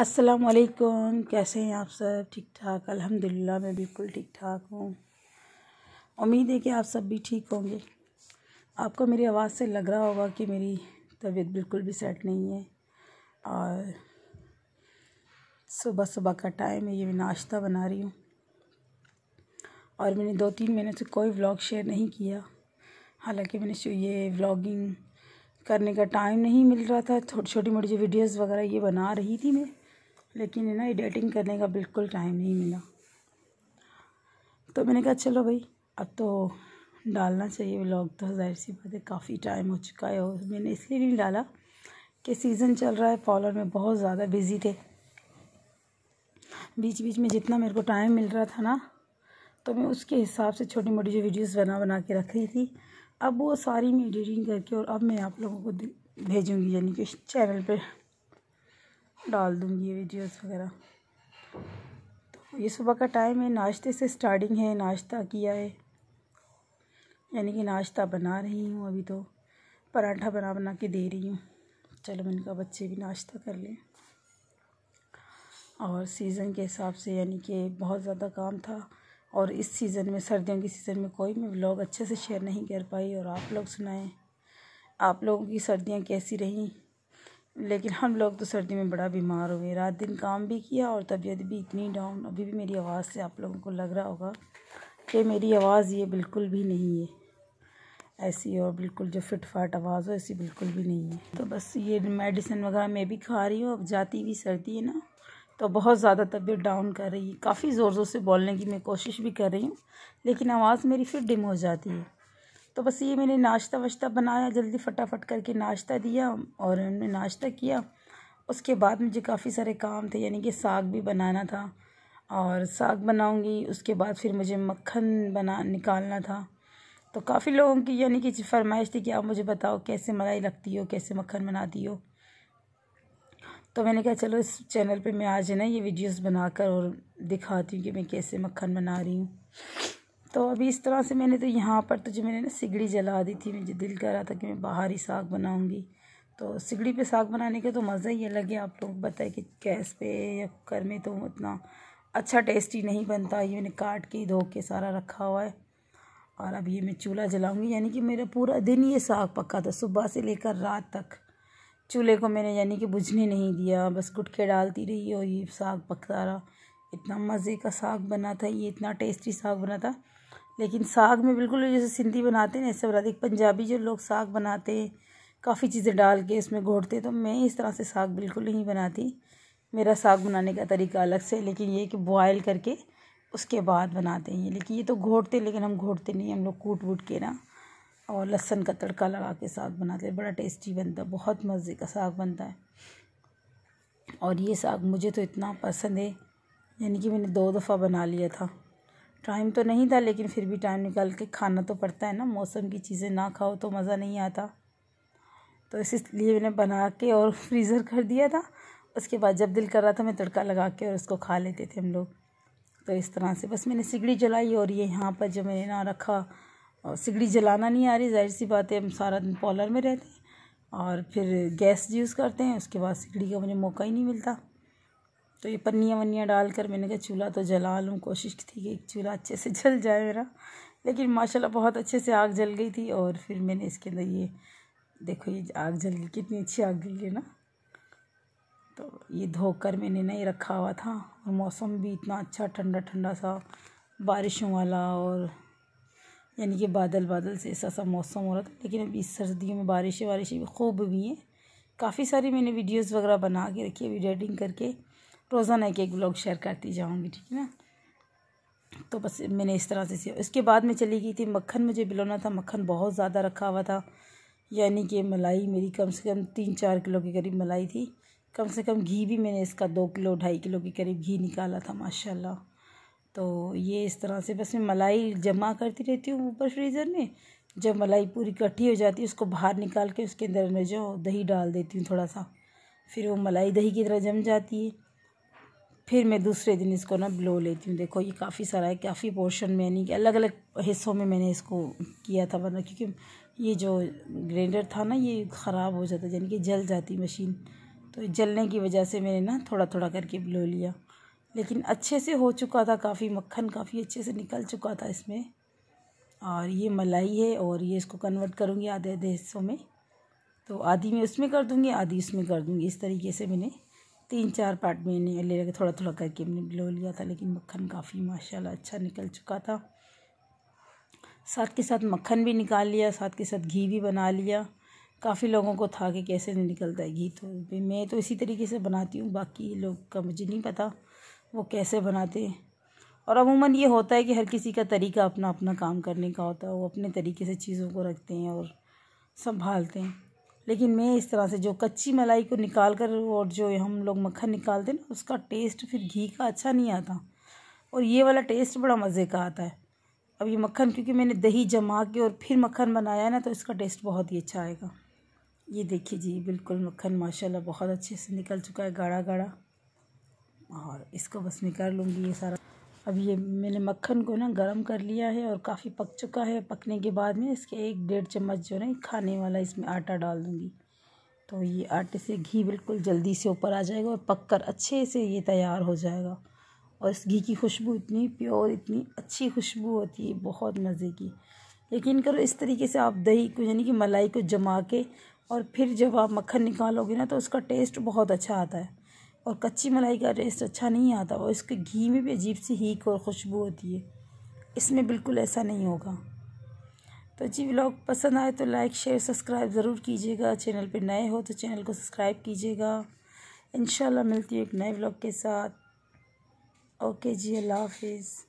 अस्सलाम वालेकुम कैसे हैं आप सब ठीक ठाक अल्हम्दुलिल्लाह मैं बिल्कुल ठीक ठाक हूँ उम्मीद है कि आप सब भी ठीक होंगे आपको मेरी आवाज़ से लग रहा होगा कि मेरी तबीयत बिल्कुल भी सेट नहीं है और सुबह सुबह का टाइम है ये मैं नाश्ता बना रही हूँ और मैंने दो तीन महीने से कोई व्लॉग शेयर नहीं किया हालांकि मैंने ये व्लॉगिंग करने का टाइम नहीं मिल रहा था छोटी छोटी मोटी जो वीडियोस वगैरह ये बना रही थी मैं लेकिन है ना एडिटिंग करने का बिल्कुल टाइम नहीं मिला तो मैंने कहा चलो भाई अब तो डालना चाहिए व्लॉग तो जाहिर सी बात है काफ़ी टाइम हो चुका है और मैंने इसलिए नहीं डाला कि सीज़न चल रहा है फॉलोअर में बहुत ज़्यादा बिज़ी थे बीच बीच में जितना मेरे को टाइम मिल रहा था ना तो मैं उसके हिसाब से छोटी मोटी जो वीडियोस बना बना के रख रही थी अब वो सारी मैं एडिटिंग करके और अब मैं आप लोगों को भेजूँगी यानी कि चैनल पर डाल दूँगी वीडियोस वगैरह तो ये सुबह का टाइम है नाश्ते से स्टार्टिंग है नाश्ता किया है यानी कि नाश्ता बना रही हूँ अभी तो पराठा बना बना के दे रही हूँ चलो मैंने कहा बच्चे भी नाश्ता कर लें और सीज़न के हिसाब से यानी कि बहुत ज़्यादा काम था और इस सीज़न में सर्दियों के सीज़न में कोई मैं ब्लॉग अच्छे से शेयर नहीं कर पाई और आप लोग सुनाएं आप लोगों की सर्दियाँ कैसी रहीं लेकिन हम लोग तो सर्दी में बड़ा बीमार हुए रात दिन काम भी किया और तबीयत भी इतनी डाउन अभी भी मेरी आवाज़ से आप लोगों को लग रहा होगा कि मेरी आवाज़ ये बिल्कुल भी नहीं है ऐसी और बिल्कुल जो फिटफाट आवाज़ हो ऐसी बिल्कुल भी नहीं है तो बस ये मेडिसिन वगैरह मैं भी खा रही हूँ अब जाती हुई सर्दी है ना तो बहुत ज़्यादा तबीयत डाउन कर रही है काफ़ी ज़ोर ज़ोर से बोलने की मैं कोशिश भी कर रही हूँ लेकिन आवाज़ मेरी फिर डिम हो जाती है तो बस ये मैंने नाश्ता वाश्ता बनाया जल्दी फटाफट करके नाश्ता दिया और हमने नाश्ता किया उसके बाद मुझे काफ़ी सारे काम थे यानी कि साग भी बनाना था और साग बनाऊंगी उसके बाद फिर मुझे मक्खन बना निकालना था तो काफ़ी लोगों की यानी कि फरमाइश थी कि आप मुझे बताओ कैसे मलाई लगती हो कैसे मक्खन बनाती हो तो मैंने कहा चलो इस चैनल पे मैं आज ना ये वीडियोस बनाकर और दिखाती हूँ कि मैं कैसे मक्खन बना रही हूँ तो अभी इस तरह से मैंने तो यहाँ पर तो जो मैंने ना सिगड़ी जला दी थी मुझे दिल कर रहा था कि मैं बाहर ही साग बनाऊँगी तो सिगड़ी पे साग बनाने का तो मज़ा ही अलग है आप लोग बताए कि गैस पे या कुकर में तो उतना अच्छा टेस्टी नहीं बनता ये मैंने काट के धो के सारा रखा हुआ है और अब ये मैं चूल्हा जलाऊँगी यानी कि मेरा पूरा दिन ये साग पका था सुबह से लेकर रात तक चूल्हे को मैंने यानी कि बुझने नहीं दिया बस गुटखे डालती रही और ये साग पकता रहा इतना मज़े का साग बना था ये इतना टेस्टी साग बना था लेकिन साग में बिल्कुल जैसे सिंधी बनाते हैं ना ऐसे बनाते पंजाबी जो लोग साग बनाते हैं काफ़ी चीज़ें डाल के उसमें घोटते तो मैं इस तरह से साग बिल्कुल नहीं बनाती मेरा साग बनाने का तरीका अलग से लेकिन ये कि बॉयल करके उसके बाद बनाते हैं लेकिन ये तो घोटते लेकिन हम घोटते नहीं हम लोग कूट वूट के ना और लहसन का तड़का लगा के साग बनाते बड़ा टेस्टी बनता है बहुत मज़े का साग बनता है और ये साग मुझे तो इतना पसंद है यानी कि मैंने दो दफ़ा बना लिया था टाइम तो नहीं था लेकिन फिर भी टाइम निकाल के खाना तो पड़ता है ना मौसम की चीज़ें ना खाओ तो मज़ा नहीं आता तो इसलिए मैंने बना के और फ्रीज़र कर दिया था उसके बाद जब दिल कर रहा था मैं तड़का लगा के और उसको खा लेते थे हम लोग तो इस तरह से बस मैंने सिगड़ी जलाई और ये यहाँ पर जो मैंने ना रखा और सिगड़ी जलाना नहीं आ रही जाहिर सी बात है हम सारा दिन पॉलर में रहते हैं और फिर गैस यूज़ करते हैं उसके बाद सिगड़ी का मुझे मौका ही नहीं मिलता तो ये पन्नियाँ वन्नियाँ डालकर मैंने कहा चूल्हा तो जला लूँ कोशिश थी कि चूल्हा अच्छे से जल जाए मेरा लेकिन माशाल्लाह बहुत अच्छे से आग जल गई थी और फिर मैंने इसके अंदर ये देखो ये आग जल गई कितनी अच्छी आग जल गई ना तो ये धोकर मैंने ना ये रखा हुआ था और मौसम भी इतना अच्छा ठंडा ठंडा सा बारिशों वाला और यानी कि बादल बादल से ऐसा सा मौसम हो रहा था लेकिन अभी इस सर्दियों में बारिशें वारिशें भी खूब हुई हैं काफ़ी सारी मैंने वीडियोस वगैरह बना के रखी है वीडियो एडिटिंग करके रोज़ाना एक एक ब्लॉग शेयर करती जाऊँगी ठीक है ना तो बस मैंने इस तरह से सिया इसके बाद में चली गई थी मक्खन मुझे बिलोना था मक्खन बहुत ज़्यादा रखा हुआ था यानी कि मलाई मेरी कम से कम तीन चार किलो के करीब मलाई थी कम से कम घी भी मैंने इसका दो किलो ढाई किलो के करीब घी निकाला था माशाल्लाह तो ये इस तरह से बस मैं मलाई जमा करती रहती हूँ ऊपर फ्रीज़र में जब मलाई पूरी इकट्ठी हो जाती है उसको बाहर निकाल के उसके अंदर में जो दही डाल देती हूँ थोड़ा सा फिर वो मलाई दही की तरह जम जाती है फिर मैं दूसरे दिन इसको ना ब्लो लेती हूँ देखो ये काफ़ी सारा है काफ़ी पोर्शन में यानी कि अलग अलग हिस्सों में मैंने इसको किया था मतलब क्योंकि ये जो ग्राइंडर था ना ये ख़राब हो जाता यानी कि जल जाती मशीन तो जलने की वजह से मैंने ना थोड़ा थोड़ा करके ब्लो लिया लेकिन अच्छे से हो चुका था काफ़ी मक्खन काफ़ी अच्छे से निकल चुका था इसमें और ये मलाई है और ये इसको कन्वर्ट करूँगी आधे आधे हिस्सों में तो आधी मैं उसमें कर दूँगी आधी उसमें कर दूँगी इस तरीके से मैंने तीन चार पार्ट मैंने ले रखे थोड़ा थोड़ा करके मैंने भिगो लिया था लेकिन मक्खन काफ़ी माशाल्लाह अच्छा निकल चुका था साथ के साथ मक्खन भी निकाल लिया साथ के साथ घी भी बना लिया काफ़ी लोगों को था कि कैसे नहीं निकलता है घी तो मैं तो इसी तरीके से बनाती हूँ बाकी लोग का मुझे नहीं पता वो कैसे बनाते हैं और अमूमन ये होता है कि हर किसी का तरीका अपना अपना काम करने का होता है वो अपने तरीके से चीज़ों को रखते हैं और संभालते हैं लेकिन मैं इस तरह से जो कच्ची मलाई को निकाल कर और जो हम लोग मक्खन निकालते हैं ना उसका टेस्ट फिर घी का अच्छा नहीं आता और ये वाला टेस्ट बड़ा मज़े का आता है अब ये मक्खन क्योंकि मैंने दही जमा के और फिर मक्खन बनाया ना तो इसका टेस्ट बहुत ही अच्छा आएगा ये देखिए जी बिल्कुल मक्खन माशाल्लाह बहुत अच्छे से निकल चुका है गाढ़ा गाढ़ा और इसको बस निकाल कर लूँगी ये सारा अब ये मैंने मक्खन को ना गरम कर लिया है और काफ़ी पक चुका है पकने के बाद में इसके एक डेढ़ चम्मच जो है खाने वाला इसमें आटा डाल दूँगी तो ये आटे से घी बिल्कुल जल्दी से ऊपर आ जाएगा और पक कर अच्छे से ये तैयार हो जाएगा और इस घी की खुशबू इतनी प्योर इतनी अच्छी खुशबू होती है बहुत मज़े की यकीन करो इस तरीके से आप दही को यानी कि मलाई को जमा के और फिर जब आप मक्खन निकालोगे ना तो उसका टेस्ट बहुत अच्छा आता है और कच्ची मलाई का टेस्ट अच्छा नहीं आता और इसके घी में भी अजीब सी हीक और खुशबू होती है इसमें बिल्कुल ऐसा नहीं होगा तो जी व्लॉग पसंद आए तो लाइक शेयर सब्सक्राइब ज़रूर कीजिएगा चैनल पर नए हो तो चैनल को सब्सक्राइब कीजिएगा इन मिलती है एक नए व्लॉग के साथ ओके जी अल्लाह हाफिज़